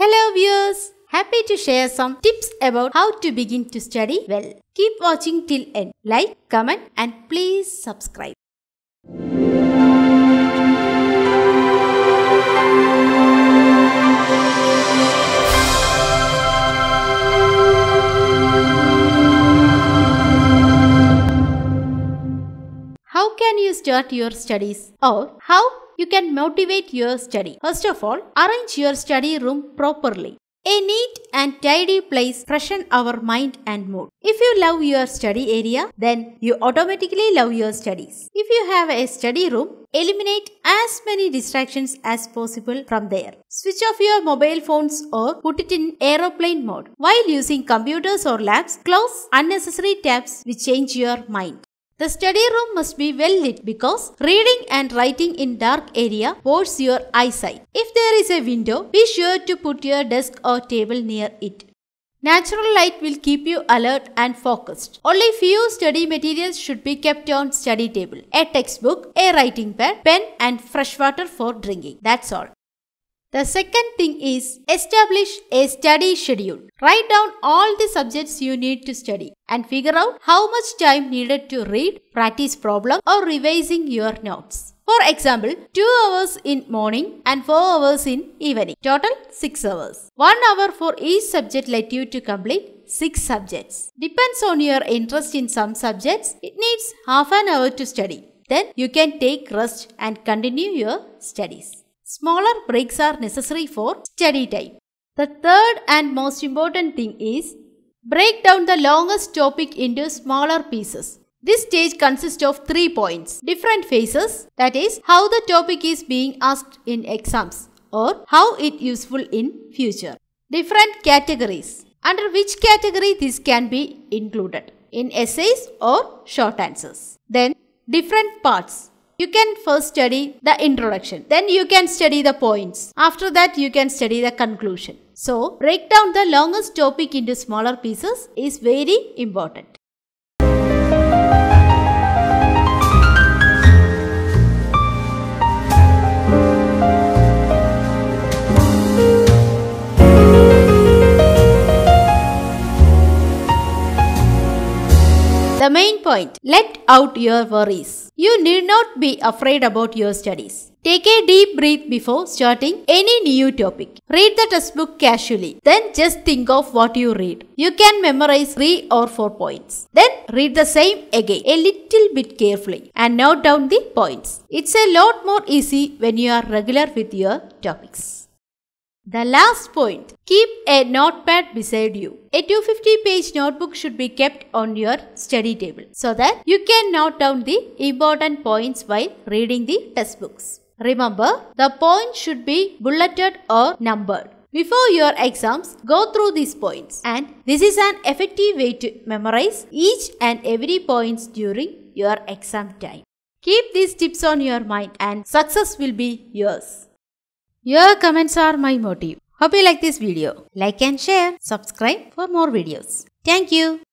Hello viewers! Happy to share some tips about how to begin to study well. Keep watching till end. Like, comment and please subscribe. How can you start your studies or how you can motivate your study. First of all, arrange your study room properly. A neat and tidy place freshen our mind and mood. If you love your study area, then you automatically love your studies. If you have a study room, eliminate as many distractions as possible from there. Switch off your mobile phones or put it in aeroplane mode. While using computers or labs, close unnecessary tabs which change your mind. The study room must be well lit because reading and writing in dark area bores your eyesight. If there is a window, be sure to put your desk or table near it. Natural light will keep you alert and focused. Only few study materials should be kept on study table. A textbook, a writing pad, pen and fresh water for drinking. That's all. The second thing is establish a study schedule. Write down all the subjects you need to study and figure out how much time needed to read, practice problem or revising your notes. For example, 2 hours in morning and 4 hours in evening. Total 6 hours. 1 hour for each subject let you to complete 6 subjects. Depends on your interest in some subjects, it needs half an hour to study. Then you can take rest and continue your studies. Smaller breaks are necessary for study time. The third and most important thing is break down the longest topic into smaller pieces. This stage consists of three points different phases, that is, how the topic is being asked in exams or how it useful in future. Different categories under which category this can be included in essays or short answers. Then different parts you can first study the introduction. Then you can study the points. After that, you can study the conclusion. So, break down the longest topic into smaller pieces is very important. The main point let out your worries. You need not be afraid about your studies. Take a deep breath before starting any new topic. Read the textbook casually. Then just think of what you read. You can memorize 3 or 4 points. Then read the same again a little bit carefully and note down the points. It's a lot more easy when you are regular with your topics. The last point, keep a notepad beside you. A 250 page notebook should be kept on your study table so that you can note down the important points while reading the textbooks. Remember, the points should be bulleted or numbered. Before your exams, go through these points and this is an effective way to memorize each and every points during your exam time. Keep these tips on your mind and success will be yours. Your comments are my motive. Hope you like this video. Like and share. Subscribe for more videos. Thank you.